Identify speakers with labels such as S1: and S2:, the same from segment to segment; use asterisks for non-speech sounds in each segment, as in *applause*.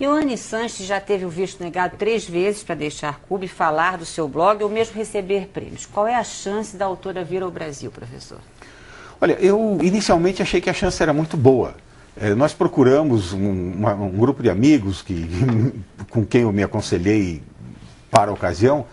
S1: Ioane Sanches já teve o visto negado três vezes para deixar Cuba e falar do seu blog ou mesmo receber prêmios. Qual é a chance da autora vir ao Brasil, professor?
S2: Olha, eu inicialmente achei que a chance era muito boa. É, nós procuramos um, uma, um, grupo de amigos que, *laughs* com quem eu me aconselhei para a ocasião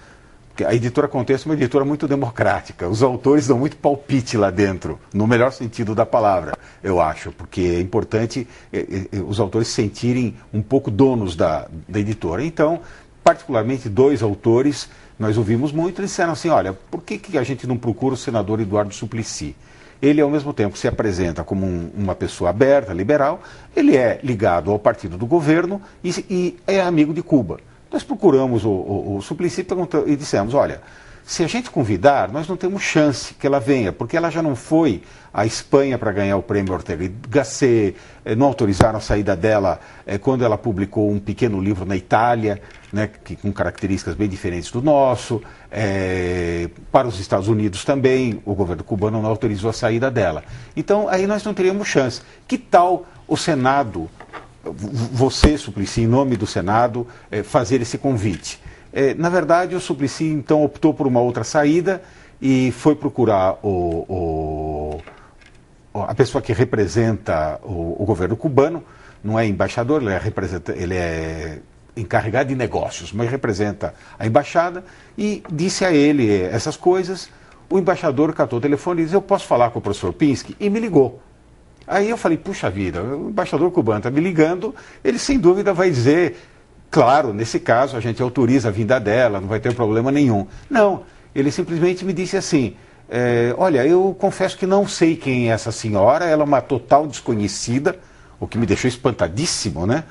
S2: a editora Contexto é uma editora muito democrática. Os autores dão muito palpite lá dentro, no melhor sentido da palavra, eu acho, porque é importante eh, eh, eh, os autores sentirem um pouco donos da, da editora. Então, particularmente dois autores, nós ouvimos muito, eles disseram assim: olha, por que, que a gente não procura o senador Eduardo Suplicy? Ele, ao mesmo tempo, se apresenta como um, uma pessoa aberta, liberal, ele é ligado ao partido do governo e, e é amigo de Cuba. Nós procuramos o, o, o Suplicy e dissemos, olha, se a gente convidar, nós não temos chance que ela venha, porque ela já não foi à Espanha para ganhar o prêmio Ortega e Gasset, eh, não autorizaram a saída dela eh, quando ela publicou um pequeno livro na Itália, né, que, com características bem diferentes do nosso. É, para os Estados Unidos também, o governo cubano não autorizou a saída dela. Então, aí nós não teríamos chance. Que tal o Senado você, Suplicy, em nome do Senado, é, fazer esse convite. É, na verdade, o Suplicy então optou por uma outra saída e foi procurar o, o, a pessoa que representa o, o, governo cubano, não é embaixador, ele é, ele é encarregado de negócios, mas representa a embaixada, e disse a ele essas coisas. O embaixador catou o telefone e disse: Eu posso falar com o professor Pinsky? E me ligou. Aí eu falei, puxa vida, o embaixador cubano está me ligando, ele sem dúvida vai dizer, claro, nesse caso a gente autoriza a vinda dela, não vai ter problema nenhum. Não, ele simplesmente me disse assim, é, olha, eu confesso que não sei quem é essa senhora, ela é uma total desconhecida, o que me deixou espantadíssimo, né?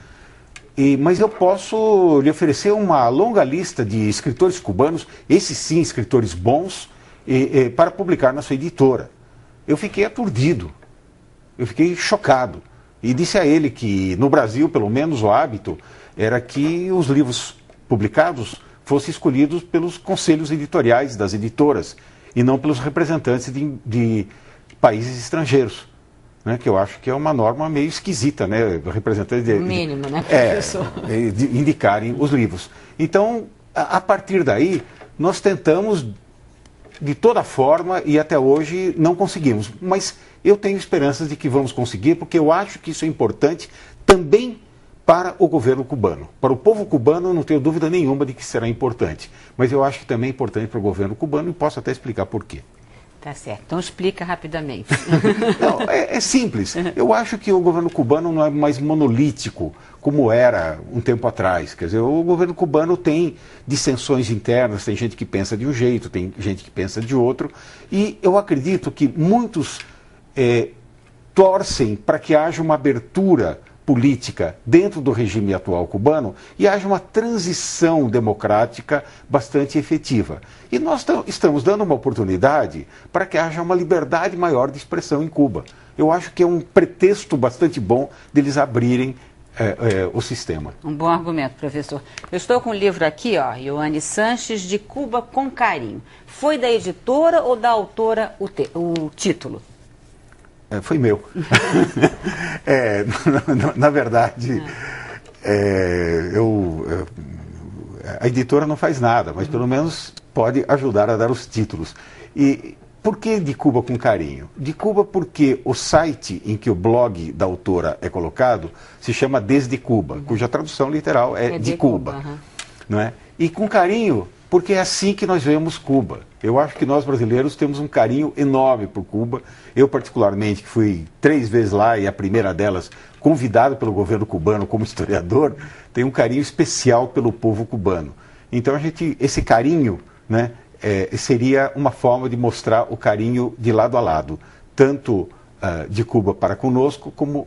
S2: E, mas eu posso lhe oferecer uma longa lista de escritores cubanos, esses sim, escritores bons, e, e, para publicar na sua editora. Eu fiquei aturdido. Eu fiquei chocado. E disse a ele que, no Brasil, pelo menos o hábito era que os livros publicados fossem escolhidos pelos conselhos editoriais das editoras e não pelos representantes de, de países estrangeiros. Né, que eu acho que é uma norma meio esquisita, né? Representante de. Mínimo,
S1: né, é, professor?
S2: É, de indicarem os livros. Então, a, a partir daí, nós tentamos de toda forma e até hoje não conseguimos. Mas eu tenho esperanças de que vamos conseguir, porque eu acho que isso é importante também para o governo cubano. Para o povo cubano, não tenho dúvida nenhuma de que será importante. Mas eu acho que também é importante para o governo cubano e posso até explicar por quê.
S1: Tá certo. Então explica rapidamente. *laughs*
S2: não, é, é, simples. Eu acho que o governo cubano não é mais monolítico como era um tempo atrás. Quer dizer, o governo cubano tem dissensões internas, tem gente que pensa de um jeito, tem gente que pensa de outro. E eu acredito que muitos é, torcem para que haja uma abertura política dentro do regime atual cubano e haja uma transição democrática bastante efetiva. E nós estamos dando uma oportunidade para que haja uma liberdade maior de expressão em Cuba. Eu acho que é um pretexto bastante bom deles abrirem é, é, o sistema.
S1: Um bom argumento, professor. Eu estou com um livro aqui, ó, Ioane Sanches, de Cuba com Carinho. Foi da editora ou da autora o, o título?
S2: É, foi meu. *laughs* é, na, na, verdade, é, eu, eu, a editora não faz nada, mas pelo menos pode ajudar a dar os títulos. E por que de Cuba com carinho? De Cuba porque o site em que o blog da autora é colocado se chama Desde Cuba, cuja tradução literal é, é de, de, Cuba. Cuba uhum. não é? E com carinho porque é assim que nós vemos Cuba. Eu acho que nós brasileiros temos um carinho enorme por Cuba. Eu, particularmente, que fui três vezes lá e a primeira delas convidado pelo governo cubano como *laughs* historiador, tenho um carinho especial pelo povo cubano. Então, a gente, esse carinho né, é, seria uma forma de mostrar o carinho de lado a lado, tanto uh, de Cuba para conosco, como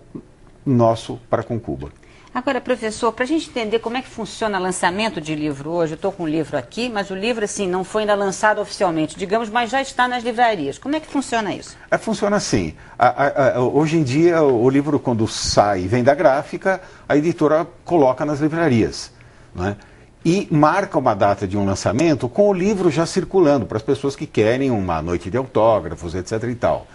S2: nosso para com Cuba.
S1: Agora, professor, para a gente entender como é que funciona o lançamento de livro hoje, eu estou com um livro aqui, mas o livro, assim, não foi ainda lançado oficialmente, digamos, mas já está nas livrarias. Como é que funciona isso?
S2: É, funciona assim. A, a, a, hoje em dia, o livro, quando sai e vem da gráfica, a editora coloca nas livrarias, né? E marca uma data de um lançamento com o livro já circulando, para as pessoas que querem uma noite de autógrafos, etc e tal.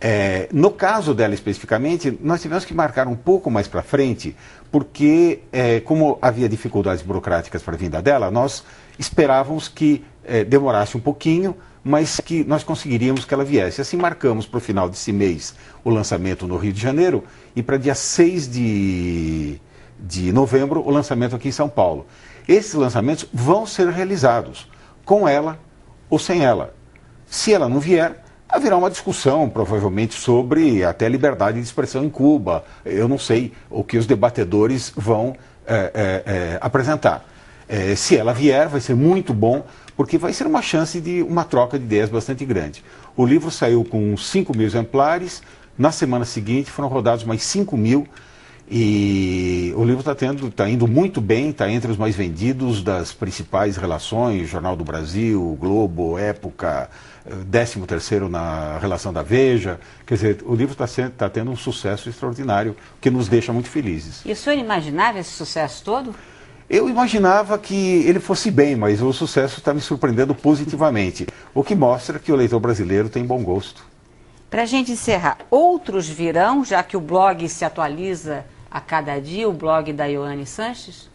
S2: É, no caso dela especificamente, nós tivemos que marcar um pouco mais para frente, porque, é, como havia dificuldades burocráticas para a vinda dela, nós esperávamos que é, demorasse um pouquinho, mas que nós conseguiríamos que ela viesse. Assim, marcamos para o final desse mês o lançamento no Rio de Janeiro e para dia 6 de, de novembro o lançamento aqui em São Paulo. Esses lançamentos vão ser realizados com ela ou sem ela. Se ela não vier, haverá uma discussão, provavelmente, sobre até liberdade de expressão em Cuba. Eu não sei o que os debatedores vão é, é, é, apresentar. Eh, se ela vier, vai ser muito bom, porque vai ser uma chance de uma troca de ideias bastante grande. O livro saiu com 5 mil exemplares, na semana seguinte foram rodados mais 5 mil e o livro está está indo muito bem, está entre os mais vendidos das principais relações, Jornal do Brasil, Globo, Época, 13 eh, terceiro na relação da Veja. Quer dizer, o livro está tá tendo um sucesso extraordinário, que nos deixa muito felizes.
S1: E o senhor imaginava esse sucesso
S2: todo? Eu imaginava que ele fosse bem, mas o sucesso está me surpreendendo positivamente, o que mostra que o leitor brasileiro tem bom gosto.
S1: Para a gente encerrar, outros virão, já que o blog se atualiza a cada dia o blog da Ioane Sanches?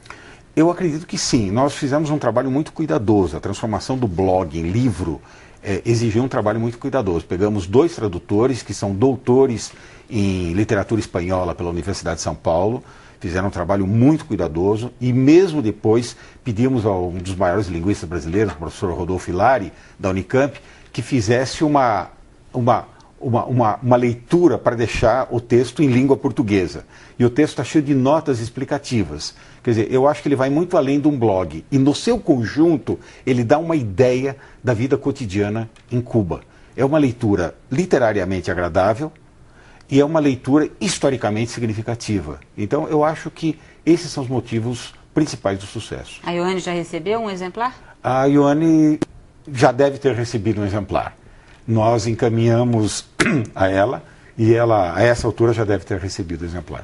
S2: Eu acredito que sim. Nós fizemos um trabalho muito cuidadoso. A transformação do blog em livro é, exigiu um trabalho muito cuidadoso. Pegamos dois tradutores que são doutores em literatura espanhola pela Universidade de São Paulo, fizeram um trabalho muito cuidadoso e mesmo depois pedimos a um dos maiores linguistas brasileiros, o professor Rodolfo Hilari, da Unicamp, que fizesse uma, uma uma, uma, uma leitura para deixar o texto em língua portuguesa. E o texto está cheio de notas explicativas. Quer dizer, eu acho que ele vai muito além de um blog. E no seu conjunto, ele dá uma ideia da vida cotidiana em Cuba. É uma leitura literariamente agradável e é uma leitura historicamente significativa. Então, eu acho que esses são os motivos principais do sucesso.
S1: A Ioane já recebeu um exemplar?
S2: A Ioane já deve ter recebido um exemplar nós encaminhamos *clears throat* a ela e ela, a essa altura, já deve ter recebido o exemplar.